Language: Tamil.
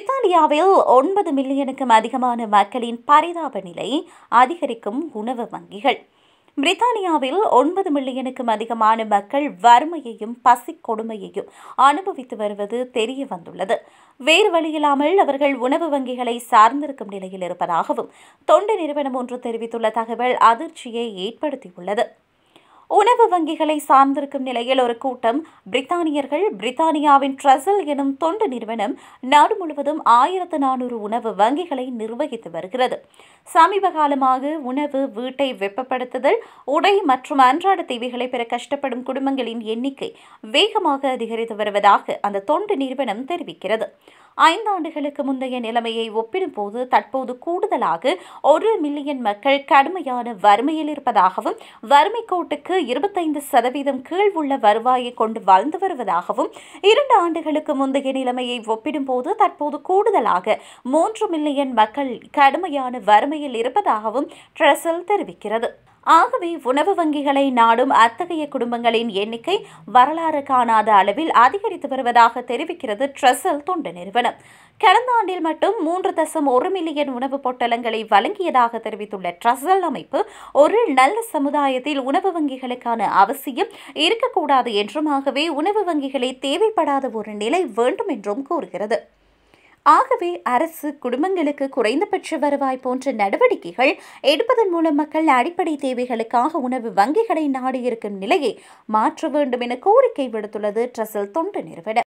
இத்தாலியாவில் ஒன்பது மில்லியனுக்கும் அதிகமான மக்களின் பரிதாப நிலை அதிகரிக்கும் உணவு வங்கிகள் பிரித்தானியாவில் ஒன்பது மில்லியனுக்கும் அதிகமான மக்கள் வறுமையையும் பசி கொடுமையையும் அனுபவித்து வருவது தெரிய வந்துள்ளது வேறு வழியில்லாமல் அவர்கள் உணவு வங்கிகளை சார்ந்திருக்கும் நிலையில் இருப்பதாகவும் தொண்டு நிறுவனம் ஒன்று தெரிவித்துள்ள தகவல் அதிர்ச்சியை ஏற்படுத்தியுள்ளது உணவு வங்கிகளை சார்ந்திருக்கும் நிலையில் ஒரு கூட்டம் பிரித்தானியர்கள் பிரித்தானியாவின் ட்ரெசல் எனும் தொண்டு நிறுவனம் நாடு முழுவதும் ஆயிரத்து நானூறு உணவு வங்கிகளை நிர்வகித்து வருகிறது சமீப காலமாக உணவு வீட்டை வெப்பப்படுத்துதல் உடை மற்றும் அன்றாட தேவைகளை பெற கஷ்டப்படும் குடும்பங்களின் எண்ணிக்கை வேகமாக அதிகரித்து வருவதாக அந்த தொண்டு நிறுவனம் தெரிவிக்கிறது ஐந்தாண்டுகளுக்கு முந்தைய நிலைமையை ஒப்பிடும்போது தற்போது கூடுதலாக ஒரு மில்லியன் மக்கள் கடுமையான வறுமையில் இருப்பதாகவும் வறுமை கோட்டுக்கு இருபத்தைந்து சதவீதம் கீழ் உள்ள வருவாயை கொண்டு வாழ்ந்து வருவதாகவும் இரண்டு ஆண்டுகளுக்கு முந்தைய நிலைமையை ஒப்பிடும்போது தற்போது கூடுதலாக மூன்று மில்லியன் மக்கள் கடுமையான வறுமையில் இருப்பதாகவும் ட்ரெசல் தெரிவிக்கிறது ஆகவே உணவு வங்கிகளை நாடும் அத்தகைய குடும்பங்களின் எண்ணிக்கை வரலாறு காணாத அளவில் அதிகரித்து வருவதாக தெரிவிக்கிறது ட்ரெசல் தொண்டு நிறுவனம் கடந்த ஆண்டில் மட்டும் மூன்று தசம் ஒரு மில்லியன் உணவு பொட்டலங்களை வழங்கியதாக தெரிவித்துள்ள ட்ரஸல் அமைப்பு ஒரு நல்ல சமுதாயத்தில் உணவு வங்கிகளுக்கான அவசியம் இருக்கக்கூடாது என்றும் ஆகவே உணவு வங்கிகளை தேவைப்படாத ஒரு நிலை வேண்டும் என்றும் கூறுகிறது ஆகவே அரசு குடும்பங்களுக்கு குறைந்தபட்ச வருவாய் போன்ற நடவடிக்கைகள் எடுப்பதன் மூலம் மக்கள் அடிப்படை தேவைகளுக்காக உணவு வங்கிகளை நாடியிருக்கும் நிலையை மாற்ற வேண்டும் என கோரிக்கை விடுத்துள்ளது ட்ரஸல் தொண்டு நிறுவனம்